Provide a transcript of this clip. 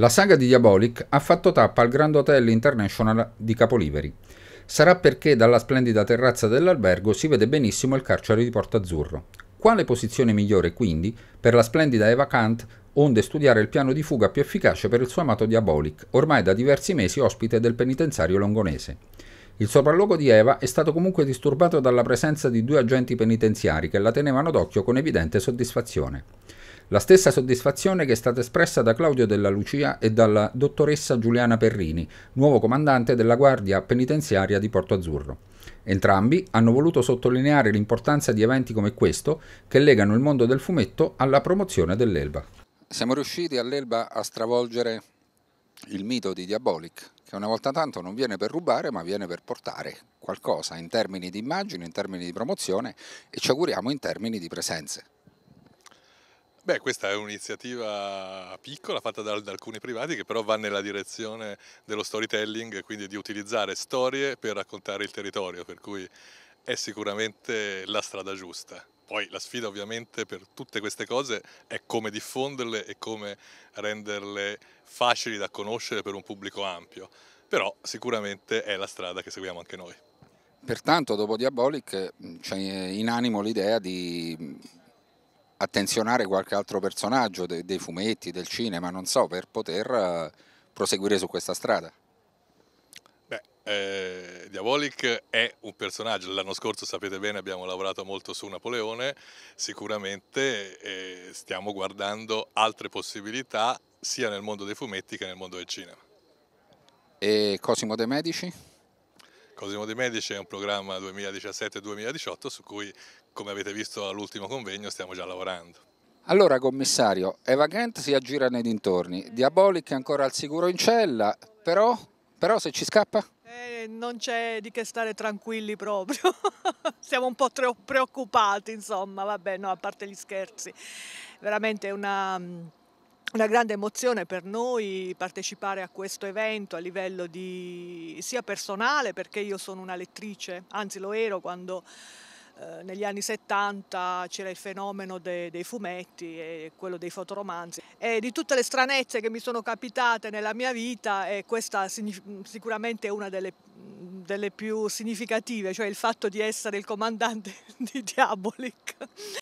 La saga di Diabolic ha fatto tappa al Grand Hotel International di Capoliveri. Sarà perché dalla splendida terrazza dell'albergo si vede benissimo il carcere di Porto Azzurro. Quale posizione migliore, quindi, per la splendida Eva Kant onde studiare il piano di fuga più efficace per il suo amato Diabolic, ormai da diversi mesi ospite del penitenziario longonese. Il sopralluogo di Eva è stato comunque disturbato dalla presenza di due agenti penitenziari che la tenevano d'occhio con evidente soddisfazione. La stessa soddisfazione che è stata espressa da Claudio Della Lucia e dalla dottoressa Giuliana Perrini, nuovo comandante della Guardia Penitenziaria di Porto Azzurro. Entrambi hanno voluto sottolineare l'importanza di eventi come questo che legano il mondo del fumetto alla promozione dell'Elba. Siamo riusciti all'Elba a stravolgere il mito di Diabolic, che una volta tanto non viene per rubare ma viene per portare qualcosa in termini di immagine, in termini di promozione e ci auguriamo in termini di presenze. Beh, questa è un'iniziativa piccola fatta da, da, alcuni privati che però va nella direzione dello storytelling, quindi di utilizzare storie per raccontare il territorio, per cui è sicuramente la strada giusta. Poi la sfida ovviamente per tutte queste cose è come diffonderle e come renderle facili da conoscere per un pubblico ampio, però sicuramente è la strada che seguiamo anche noi. Pertanto dopo Diabolic mm, c'è in animo l'idea di mm, attenzionare qualche altro personaggio de dei fumetti, del cinema, non so, per poter eh, proseguire su questa strada? Beh, eh, Diabolic è un personaggio, l'anno scorso sapete bene abbiamo lavorato molto su Napoleone, sicuramente eh, stiamo guardando altre possibilità sia nel mondo dei fumetti che nel mondo del cinema. E Cosimo De Medici? Cosimo di Medici è un programma 2017-2018 su cui, come avete visto all'ultimo convegno, stiamo già lavorando. Allora, commissario, Eva Kent si aggira nei dintorni, Diabolic è ancora al sicuro in cella, però, però se ci scappa? Eh, non c'è di che stare tranquilli proprio, siamo un po' preoccupati, insomma, vabbè, no, a parte gli scherzi, veramente è una mm, una grande emozione per noi partecipare a questo evento a livello di, sia personale perché io sono una lettrice, anzi lo ero quando eh, negli anni 70 c'era il fenomeno de, dei fumetti e quello dei fotoromanzi e di tutte le stranezze che mi sono capitate nella mia vita e eh, questa sicuramente è una delle, delle più significative, cioè il fatto di essere il comandante di Diabolic